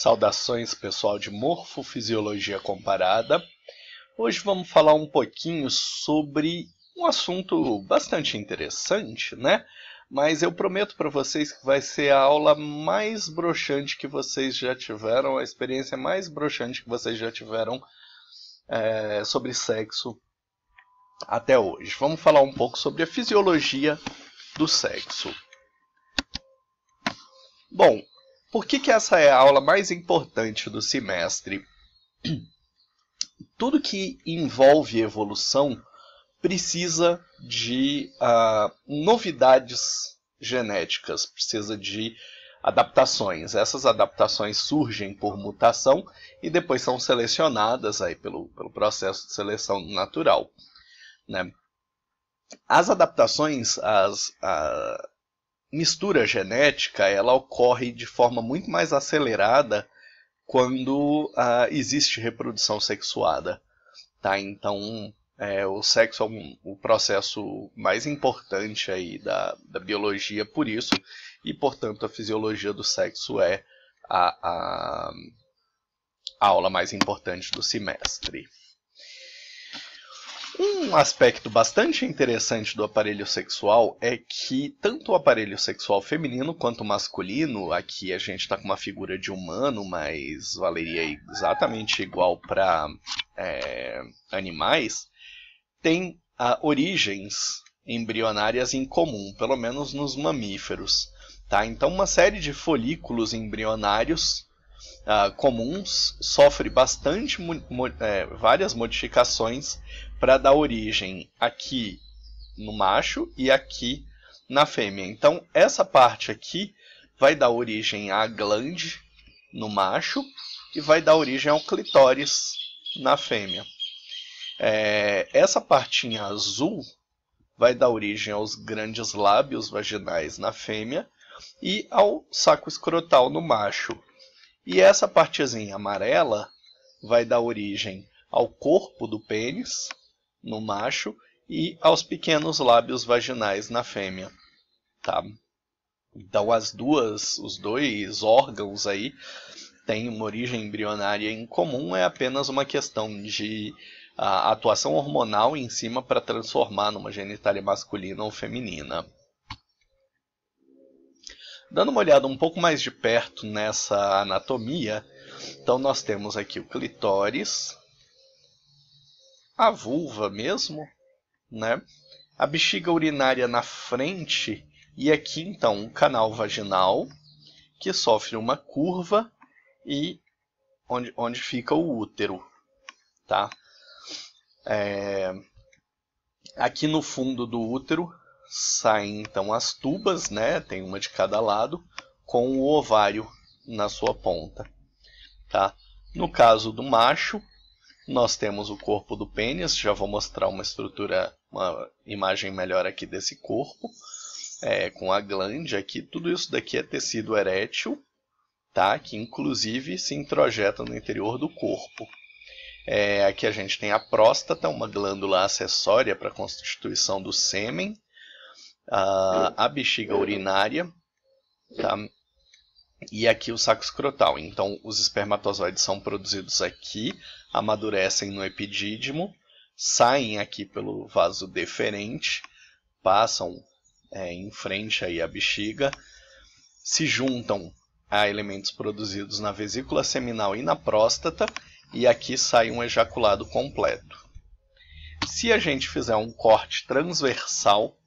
Saudações pessoal de Morfofisiologia Comparada. Hoje vamos falar um pouquinho sobre um assunto bastante interessante, né? Mas eu prometo para vocês que vai ser a aula mais broxante que vocês já tiveram, a experiência mais broxante que vocês já tiveram é, sobre sexo até hoje. Vamos falar um pouco sobre a fisiologia do sexo. Bom, por que, que essa é a aula mais importante do semestre? Tudo que envolve evolução precisa de uh, novidades genéticas, precisa de adaptações. Essas adaptações surgem por mutação e depois são selecionadas aí pelo, pelo processo de seleção natural. Né? As adaptações, as, mistura genética ela ocorre de forma muito mais acelerada quando ah, existe reprodução sexuada. Tá? Então, é, o sexo é um, o processo mais importante aí da, da biologia, por isso, e portanto a fisiologia do sexo é a, a, a aula mais importante do semestre. Um aspecto bastante interessante do aparelho sexual é que tanto o aparelho sexual feminino quanto o masculino, aqui a gente está com uma figura de humano, mas valeria exatamente igual para é, animais, tem ah, origens embrionárias em comum, pelo menos nos mamíferos. Tá? Então, uma série de folículos embrionários uh, comuns sofre bastante mo mo é, várias modificações para dar origem aqui no macho e aqui na fêmea. Então essa parte aqui vai dar origem à glande no macho e vai dar origem ao clitóris na fêmea. É, essa partinha azul vai dar origem aos grandes lábios vaginais na fêmea e ao saco escrotal no macho. E essa partezinha amarela vai dar origem ao corpo do pênis, no macho, e aos pequenos lábios vaginais na fêmea, tá? Então as duas, os dois órgãos aí têm uma origem embrionária em comum, é apenas uma questão de a, ah, atuação hormonal em cima para transformar numa genitália masculina ou feminina. Dando uma olhada um pouco mais de perto nessa anatomia, então nós temos aqui o clitóris, a vulva mesmo, né? A bexiga urinária na frente e aqui então o canal vaginal que sofre uma curva e onde, onde fica o útero, tá? É... Aqui no fundo do útero saem então as tubas, né? Tem uma de cada lado, com o ovário na sua ponta, tá? No caso do macho, nós temos o corpo do pênis, já vou mostrar uma estrutura, uma imagem melhor aqui desse corpo, é, com a glande aqui, tudo isso daqui é tecido erétil, tá? que inclusive se introjeta no interior do corpo. É, aqui a gente tem a próstata, uma glândula acessória para a constituição do sêmen, uh, a bexiga urinária tá? e aqui o saco escrotal. Então, os espermatozoides são produzidos aqui, amadurecem no epidídimo, saem aqui pelo vaso deferente, passam é, em frente aí à bexiga, se juntam a elementos produzidos na vesícula seminal e na próstata, e aqui sai um ejaculado completo. Se a gente fizer um corte transversal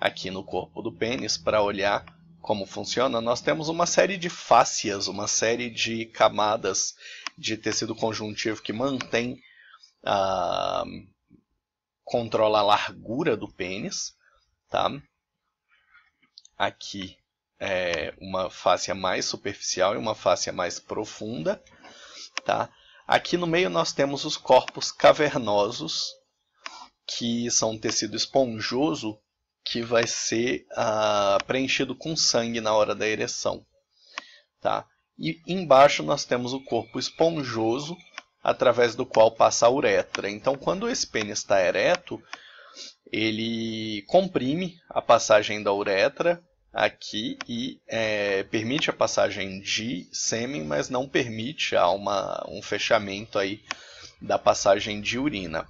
aqui no corpo do pênis para olhar como funciona, nós temos uma série de fáscias, uma série de camadas de tecido conjuntivo que mantém a controla a largura do pênis, tá? Aqui é uma fáscia mais superficial e uma fáscia mais profunda, tá? Aqui no meio nós temos os corpos cavernosos, que são um tecido esponjoso que vai ser ah, preenchido com sangue na hora da ereção. Tá? E embaixo nós temos o corpo esponjoso, através do qual passa a uretra. Então, quando esse pênis está ereto, ele comprime a passagem da uretra aqui e é, permite a passagem de sêmen, mas não permite há uma, um fechamento aí da passagem de urina.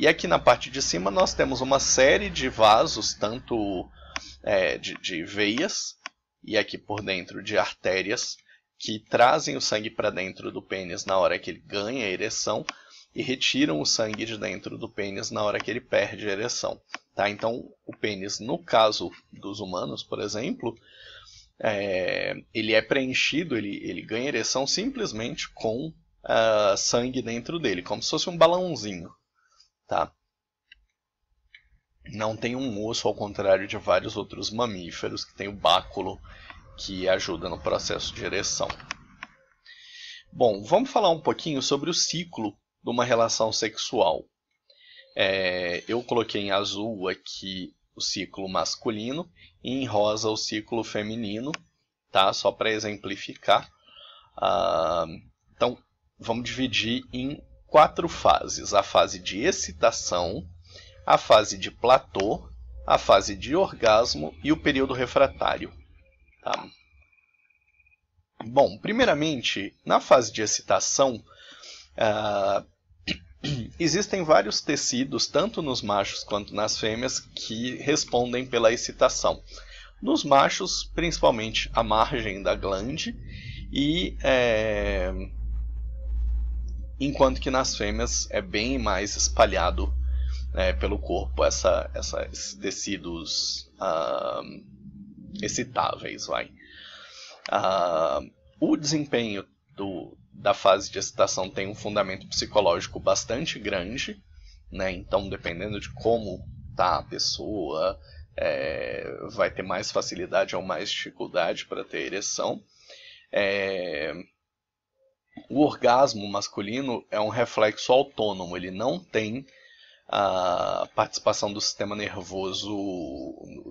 E aqui na parte de cima nós temos uma série de vasos, tanto é, de, de veias e aqui por dentro de artérias, que trazem o sangue para dentro do pênis na hora que ele ganha a ereção e retiram o sangue de dentro do pênis na hora que ele perde a ereção. Tá? Então, o pênis, no caso dos humanos, por exemplo, é, ele é preenchido, ele, ele ganha ereção simplesmente com uh, sangue dentro dele, como se fosse um balãozinho tá? Não tem um osso, ao contrário de vários outros mamíferos, que tem o báculo que ajuda no processo de ereção. Bom, vamos falar um pouquinho sobre o ciclo de uma relação sexual. É, eu coloquei em azul aqui o ciclo masculino e em rosa o ciclo feminino, tá? Só para exemplificar. Ah, então, vamos dividir em quatro fases: a fase de excitação, a fase de platô, a fase de orgasmo e o período refratário. Tá? Bom, primeiramente, na fase de excitação, uh, existem vários tecidos, tanto nos machos quanto nas fêmeas, que respondem pela excitação. Nos machos, principalmente a margem da glande e é, enquanto que nas fêmeas é bem mais espalhado né, pelo corpo essa, essa, esses tecidos uh, excitáveis, vai. Uh, o desempenho do, da fase de excitação tem um fundamento psicológico bastante grande, né? Então, dependendo de como tá a pessoa, é, vai ter mais facilidade ou mais dificuldade para ter ereção. É, o orgasmo masculino é um reflexo autônomo, ele não tem a participação do sistema nervoso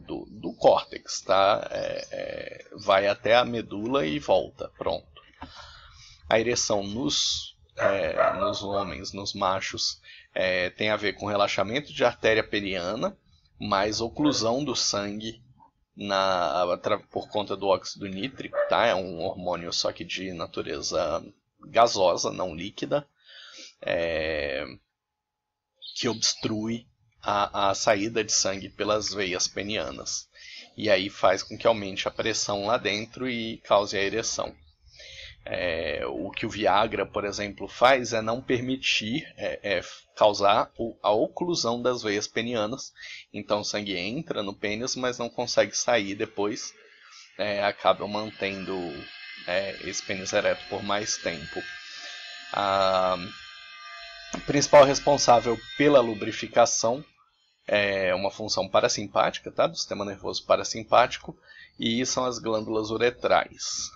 do, do córtex, tá? É, é, vai até a medula e volta, pronto. A ereção nos, é, nos homens, nos machos, é, tem a ver com relaxamento de artéria periana, mais oclusão do sangue na, por conta do óxido nítrico, tá? É um hormônio só que de natureza gasosa, não líquida, é, que obstrui a, a saída de sangue pelas veias penianas. E aí faz com que aumente a pressão lá dentro e cause a ereção. É, o que o Viagra, por exemplo, faz é não permitir é, é, causar o, a oclusão das veias penianas. Então, o sangue entra no pênis, mas não consegue sair depois. É, acaba mantendo né, esse pênis ereto por mais tempo. A principal responsável pela lubrificação é uma função parasimpática, tá? do sistema nervoso parasimpático, e são as glândulas uretrais.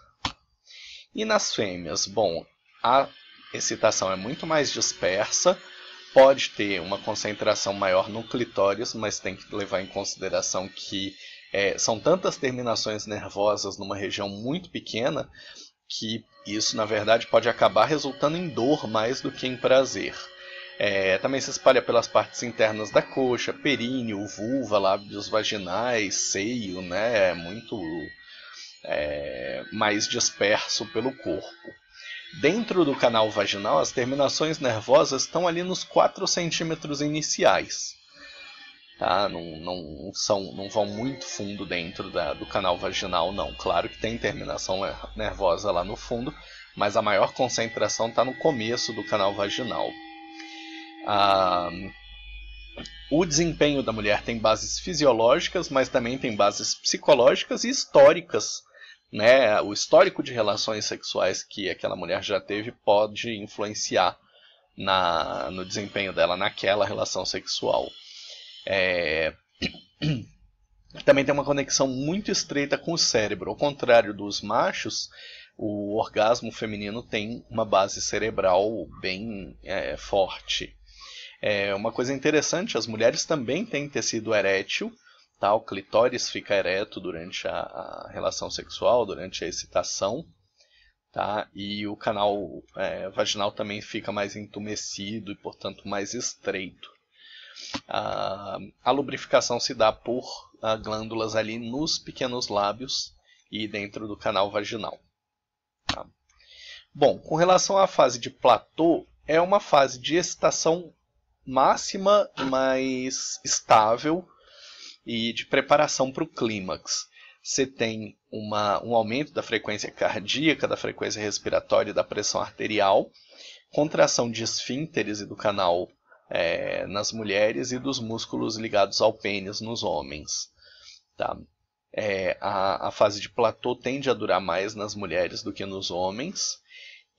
E nas fêmeas? Bom, a excitação é muito mais dispersa, pode ter uma concentração maior no clitóris, mas tem que levar em consideração que é, são tantas terminações nervosas numa região muito pequena que isso, na verdade, pode acabar resultando em dor mais do que em prazer. É, também se espalha pelas partes internas da coxa, períneo, vulva, lábios vaginais, seio, né? É muito é, mais disperso pelo corpo. Dentro do canal vaginal, as terminações nervosas estão ali nos 4 centímetros iniciais tá? Não, não, são, não vão muito fundo dentro da, do canal vaginal, não. Claro que tem terminação nervosa lá no fundo, mas a maior concentração está no começo do canal vaginal. Ah, o desempenho da mulher tem bases fisiológicas, mas também tem bases psicológicas e históricas. Né? O histórico de relações sexuais que aquela mulher já teve pode influenciar na, no desempenho dela naquela relação sexual. É... Também tem uma conexão muito estreita com o cérebro. Ao contrário dos machos, o orgasmo feminino tem uma base cerebral bem é, forte. É uma coisa interessante, as mulheres também têm tecido erétil, tá? o clitóris fica ereto durante a, a relação sexual, durante a excitação, tá? e o canal é, vaginal também fica mais entumecido e, portanto, mais estreito a, a lubrificação se dá por a, ah, glândulas ali nos pequenos lábios e dentro do canal vaginal. Tá? Bom, com relação à fase de platô, é uma fase de excitação máxima, mas estável e de preparação para o clímax. Você tem uma, um aumento da frequência cardíaca, da frequência respiratória e da pressão arterial, contração de esfínteres e do canal é, nas mulheres e dos músculos ligados ao pênis nos homens. Tá? É, a, a, fase de platô tende a durar mais nas mulheres do que nos homens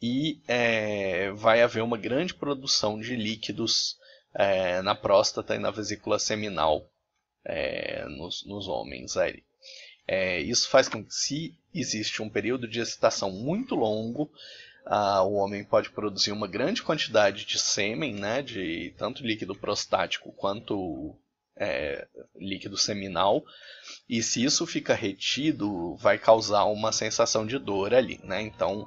e é, vai haver uma grande produção de líquidos é, na próstata e na vesícula seminal é, nos, nos, homens. É, isso faz com que, se existe um período de excitação muito longo, ah, o homem pode produzir uma grande quantidade de sêmen, né, de tanto líquido prostático quanto é, líquido seminal, e se isso fica retido, vai causar uma sensação de dor ali, né? Então,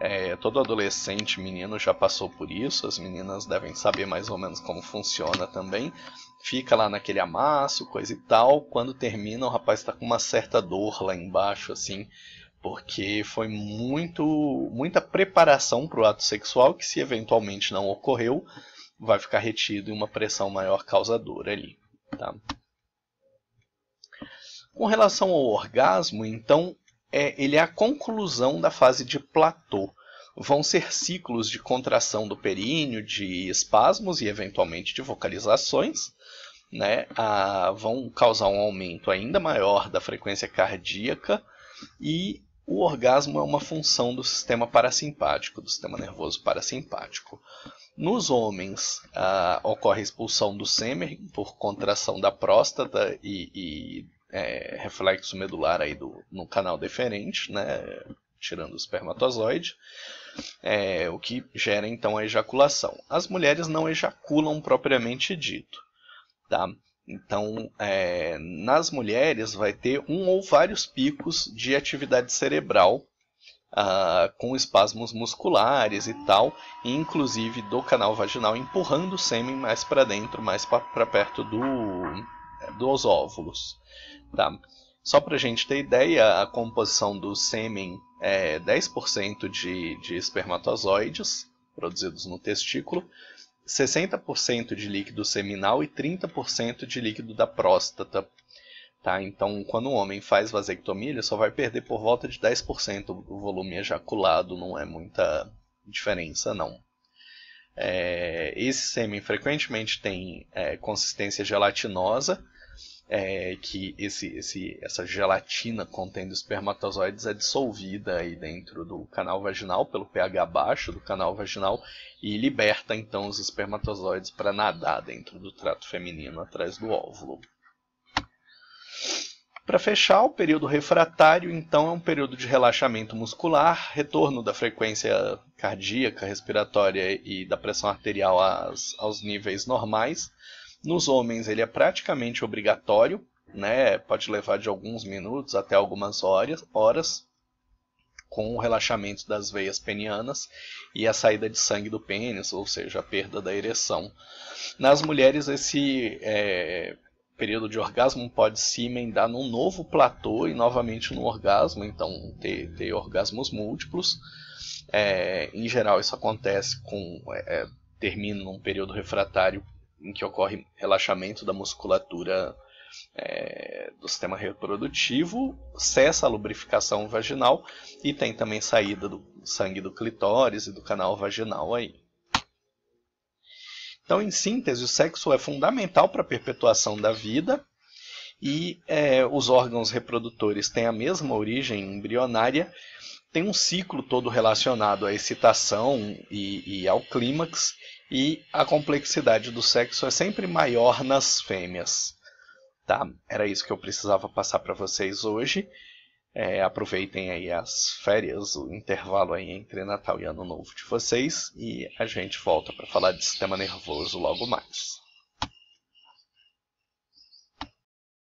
é, todo adolescente, menino já passou por isso, as meninas devem saber mais ou menos como funciona também. Fica lá naquele amasso, coisa e tal. Quando termina, o rapaz está com uma certa dor lá embaixo, assim, porque foi muito muita preparação para o ato sexual que se eventualmente não ocorreu vai ficar retido em uma pressão maior causadora ali, tá? Com relação ao orgasmo, então, é, ele é a conclusão da fase de platô. Vão ser ciclos de contração do períneo, de espasmos e eventualmente de vocalizações, né? Ah, vão causar um aumento ainda maior da frequência cardíaca e o orgasmo é uma função do sistema parasimpático, do sistema nervoso parasimpático. Nos homens, ah, ocorre a expulsão do sêmen por contração da próstata e, e é, reflexo medular aí do, no canal deferente, né, tirando o espermatozoide, é, o que gera então a ejaculação. As mulheres não ejaculam propriamente dito. Tá? Então, é, nas mulheres vai ter um ou vários picos de atividade cerebral ah, com espasmos musculares e tal, inclusive do canal vaginal empurrando o sêmen mais para dentro, mais para perto do, é, dos óvulos. Tá? Só para a gente ter ideia, a composição do sêmen é 10% de, de espermatozoides produzidos no testículo, 60% de líquido seminal e 30% de líquido da próstata. Tá? Então, quando o um homem faz vasectomia, ele só vai perder por volta de 10% do volume ejaculado, não é muita diferença, não. É, esse sêmen frequentemente tem é, consistência gelatinosa, é que esse, esse, essa gelatina contendo espermatozoides é dissolvida aí dentro do canal vaginal, pelo pH baixo do canal vaginal, e liberta então os espermatozoides para nadar dentro do trato feminino atrás do óvulo. Para fechar, o período refratário, então, é um período de relaxamento muscular, retorno da frequência cardíaca, respiratória e da pressão arterial às, aos níveis normais, nos homens ele é praticamente obrigatório, né? Pode levar de alguns minutos até algumas horas, horas com o relaxamento das veias penianas e a saída de sangue do pênis, ou seja, a perda da ereção. Nas mulheres esse é, período de orgasmo pode se emendar num novo platô e novamente no orgasmo, então ter, ter orgasmos múltiplos. É, em geral, isso acontece com. É, é termina num período refratário em que ocorre relaxamento da musculatura é, do sistema reprodutivo, cessa a lubrificação vaginal e tem também saída do sangue do clitóris e do canal vaginal aí. Então, em síntese, o sexo é fundamental para a perpetuação da vida e é, os órgãos reprodutores têm a mesma origem embrionária tem um ciclo todo relacionado à excitação e, e ao clímax, e a complexidade do sexo é sempre maior nas fêmeas. Tá? Era isso que eu precisava passar para vocês hoje. É, aproveitem aí as férias, o intervalo aí entre Natal e Ano Novo de vocês e a gente volta para falar de sistema nervoso logo mais.